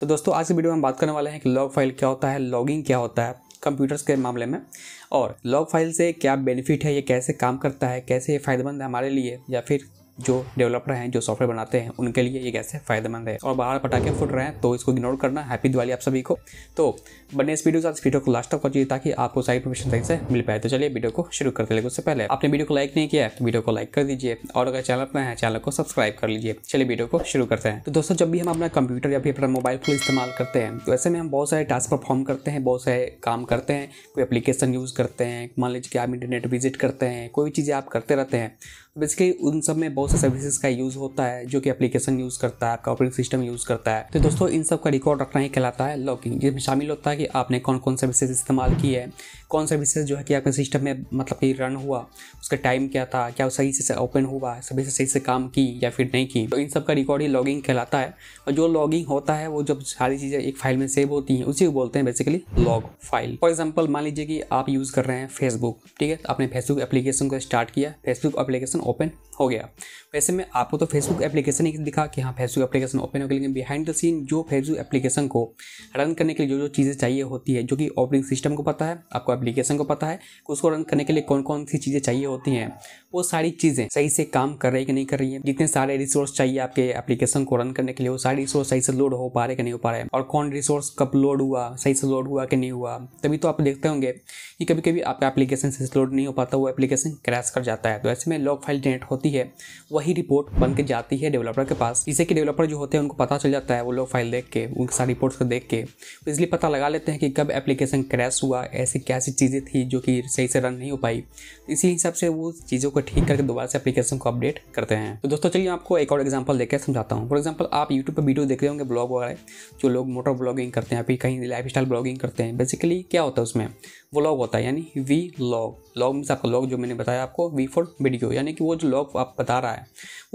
तो दोस्तों आज की वीडियो में हम बात करने वाले हैं कि लॉग फाइल क्या होता है लॉगिंग क्या होता है कंप्यूटर्स के मामले में और लॉग फाइल से क्या बेनिफिट है ये कैसे काम करता है कैसे ये फ़ायदेमंद है हमारे लिए या फिर जो डेवलपर हैं जो सॉफ्टवेयर बनाते हैं उनके लिए ये कैसे फायदेमंद है और बाहर पटाखे फुट रहे हैं तो इसको इग्नोर करना हैप्पी दिवाली आप सभी को तो बने इस वीडियो इस वीडियो को लास्ट तक पहुंचिए ताकि आपको सारी इन्फॉर्मेशन सही से मिल पाए तो चलिए वीडियो को शुरू करते लगे उससे पहले आपने वीडियो को लाइक नहीं किया तो वीडियो को लाइक कर दीजिए और अगर चैनल अपना है चैनल को सब्सक्राइब कर लीजिए चलिए वीडियो को शुरू करते हैं तो दोस्तों जब भी हम अपना कंप्यूटर या फिर अपना मोबाइल फोन इस्तेमाल करते हैं तो ऐसे में हम बहुत सारे टास्क परफॉर्म करते हैं बहुत सारे काम करते हैं कोई एप्लीकेशन यूज़ करते हैं मान लीजिए कि आप इंटरनेट विजिट करते हैं कोई चीज़ें आप करते रहते हैं बेसिकली उन सब में बहुत से सर्विसेज का यूज़ होता है जो कि एप्लीकेशन यूज़ करता है आपका ऑपरेटिंग सिस्टम यूज़ करता है तो दोस्तों इन सब का रिकॉर्ड रखना ही कहलाता है लॉगिंग जिसमें शामिल होता है कि आपने कौन कौन सर्विसेज इस्तेमाल की है कौन सर्विसेज जो है कि आपके सिस्टम में मतलब कि रन हुआ उसका टाइम क्या था क्या सही से ओपन हुआ सर्विसेज सही से काम की या फिर नहीं की तो इन सब का रिकॉर्ड ही लॉगिंग कहलाता है और जो लॉगिंग होता है वो जब सारी चीज़ें एक फाइल में सेव होती हैं उसी को बोलते हैं basically log file for example मान लीजिए कि आप यूज़ कर रहे हैं फेसबुक ठीक है आपने फेसबुक एप्लीकेशन को स्टार्ट किया फेसबुक एप्लीकेशन ओपन हो गया वैसे में आपको तो फेसबुक एप्लीकेशन ही दिखा कि हाँ फेसबुक एप्लीकेशन ओपन हो गया लेकिन बिहाइंड द सीन जो फेसबुक एप्लीकेशन को रन करने के लिए जो जो चीज़ें चाहिए होती है जो कि ऑपरेटिंग सिस्टम को पता है आपको एप्लीकेशन को पता है कि उसको रन करने के लिए कौन कौन सी चीज़ें चाहिए होती हैं वो सारी चीज़ें सही से काम कर रही है कि नहीं कर रही है जितने सारे रिसोर्स चाहिए आपके एप्लीकेशन को रन करने के लिए वो सारे रिसोर्स सही से लोड हो पा रहे कि नहीं हो पा रहे और कौन रिसोर्स कब लोड हुआ सही से लोड हुआ कि नहीं हुआ तभी तो आप देखते होंगे कि कभी कभी आपका एप्लीकेशन से लोड नहीं हो पाता वो एप्लीकेशन क्रैश कर जाता है तो ऐसे में लॉग फाइल फाइल जनरेट होती है वही रिपोर्ट बन के जाती है डेवलपर के पास इसे कि डेवलपर जो होते हैं उनको पता चल जाता है वो लोग फाइल देख के उनके सारी रिपोर्ट्स को देख के तो इसलिए पता लगा लेते हैं कि कब एप्लीकेशन क्रैश हुआ ऐसी क्या सी चीज़ें थी जो कि सही से रन नहीं हो पाई इसी हिसाब से वो चीज़ों को ठीक करके दोबारा से एप्लीकेशन को अपडेट करते हैं तो दोस्तों चलिए आपको एक और एग्जाम्पल देकर समझाता हूँ फॉर एग्जाम्पल आप यूट्यूब पर वीडियो देख रहे होंगे ब्लॉग वगैरह जो लोग मोटर ब्लॉगिंग करते हैं अभी कहीं लाइफ स्टाइल ब्लॉगिंग करते हैं बेसिकली क्या होता है उसमें व्लॉग होता है यानी वी लॉग लॉग मीन्स आपका लॉग जो मैंने बताया आपको वी फॉर वीडियो यानी कि वो जो ब्लॉग आप बता रहा है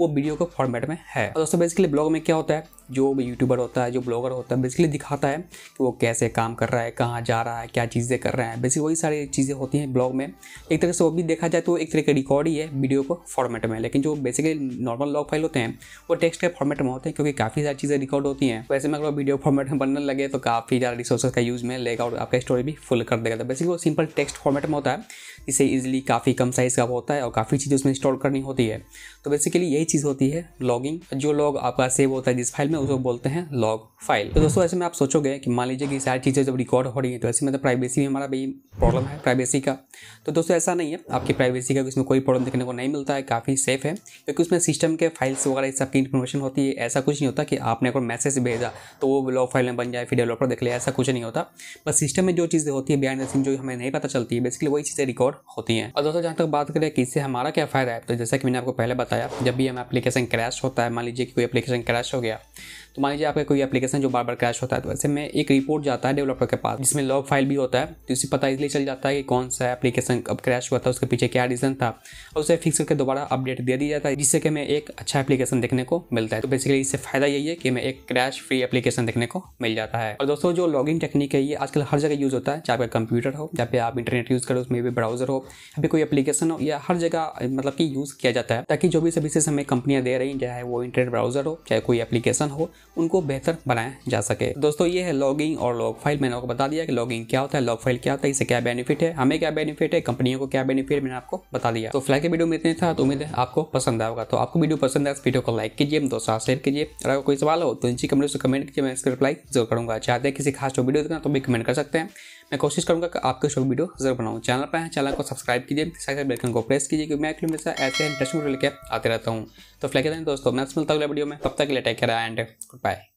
वो वीडियो के फॉर्मेट में है और तो दोस्तों बेसिकली ब्लॉग में क्या होता है जो भी यूट्यूबर होता है जो ब्लॉगर होता है बेसिकली दिखाता है कि वो कैसे काम कर रहा है कहाँ जा रहा है क्या चीज़ें कर रहे हैं बेसिकली वही सारी चीज़ें होती हैं ब्लॉग में एक तरह से वो भी देखा जाए तो एक तरह का रिकॉर्ड ही है वीडियो को फॉर्मेट में लेकिन जो बेसिकली नॉर्मल ब्लॉग फाइल होते हैं वो टेक्स्ट के फॉर्मेट में होते हैं क्योंकि काफ़ी सारी चीज़ें रिकॉर्ड होती हैं वैसे में अगर वीडियो फॉर्मेट में बनने लगे तो काफ़ी ज़्यादा रिसोर्सेज का यूज़ में लेगा और आपका स्टोरी भी फुल कर देगा तो बेसिकली वो सिंपल टेक्स्ट फॉर्मेट में होता है इसे ईजिली काफ़ी कम साइज़ का होता है और काफ़ी चीज़ें उसमें स्टोर स्टोर करनी होती है तो बेसिकली यही चीज़ होती है लॉगिंग जो लॉग आपका सेव होता है जिस फाइल में उसको बोलते हैं लॉग फाइल तो दोस्तों ऐसे में आप सोचोगे कि मान लीजिए कि सारी चीज़ें जब रिकॉर्ड हो रही हैं तो ऐसे में तो प्राइवेसी में हमारा भाई प्रॉब्लम है प्राइवेसी का तो दोस्तों ऐसा नहीं है आपकी प्राइवेसी का इसमें कोई प्रॉब्लम देखने को नहीं मिलता है काफ़ी सेफ है क्योंकि उसमें सिस्टम के फाइल्स वगैरह इस सबकी इन्फॉर्मेशन होती है ऐसा कुछ नहीं होता कि आपने अगर मैसेज भेजा तो वो लॉ फाइल में बन जाए फिर डेवलपर देख ले ऐसा कुछ नहीं होता बस सिस्टम में जो चीज़ें होती है बिहार द सीन जो हमें नहीं पता चलती है बेसिकली वही चीज़ें रिकॉर्ड होती हैं और दोस्तों जहाँ तक बात करें कि इससे हमारा क्या फ़ायदा है तो जैसा कि मैंने आपको पहले बताया जब भी हमें एप्लीकेशन क्रैश होता है मान लीजिए कि कोई एप्लीकेशन क्रैश हो गया तो मान लीजिए आपका कोई एप्लीकेशन जो बार बार क्रैश होता है तो वैसे में एक रिपोर्ट जाता है डेवलपर के पास जिसमें लॉग फाइल भी होता है तो इसे पता इसलिए चल जाता है कि कौन सा एप्लीकेशन अब क्रैश हुआ था उसके पीछे क्या रीज़न था और उसे फिक्स करके दोबारा अपडेट दे दिया जाता है जिससे कि हमें एक अच्छा एप्लीकेशन देखने को मिलता है तो बेसिकली इससे फायदा यही है कि हमें एक क्रैश फ्री एप्लीकेशन देखने को मिल जाता है और दोस्तों जो लॉग इन टेक्निक है ये आजकल हर जगह यूज़ होता है चाहे आपका कंप्यूटर हो या फिर आप इंटरनेट यूज़ करो उसमें भी ब्राउजर हो या फिर कोई एप्लीकेशन हो या हर जगह मतलब कि यूज़ किया जाता है ताकि जो भी सर्विसेज हमें कंपनियाँ दे रही हैं चाहे वो इंटरनेट ब्राउजर हो चाहे कोई एप्लीकेशन हो उनको बेहतर बनाया जा सके दोस्तों ये है लॉगिंग और लॉग फाइल मैंने आपको बता दिया कि लॉगिंग क्या होता है लॉग फाइल क्या होता है इससे क्या बेनिफिट है हमें क्या बेनिफिट है कंपनियों को क्या बेनिफिट मैंने आपको बता दिया तो फ्लाई के वीडियो में इतने था तो उम्मीद है आपको पसंद आएगा तो आपको वीडियो पसंद आया इस वीडियो को लाइक कीजिए दोस्तों शेयर कीजिए अगर कोई सवाल हो तो इनकी कमेंट से कमेंट कीजिए मैं इसका रिप्लाई जरूर करूँगा चाहते हैं किसी खास वीडियो देखना तो भी कमेंट कर सकते हैं मैं कोशिश करूँगा कि आपके शो वीडियो जरूर बनाऊँ चैनल पर है चैनल को सब्सक्राइब कीजिए साथ बेलकन को प्रेस कीजिए क्योंकि मैं हमेशा ऐसे इंटरेस्टिंग लेकर आते रहता हूँ तो फ्लैक दोस्तों मैं मिलता हूँ अगले वीडियो में तब तक लेटे कर एंड गुड बाय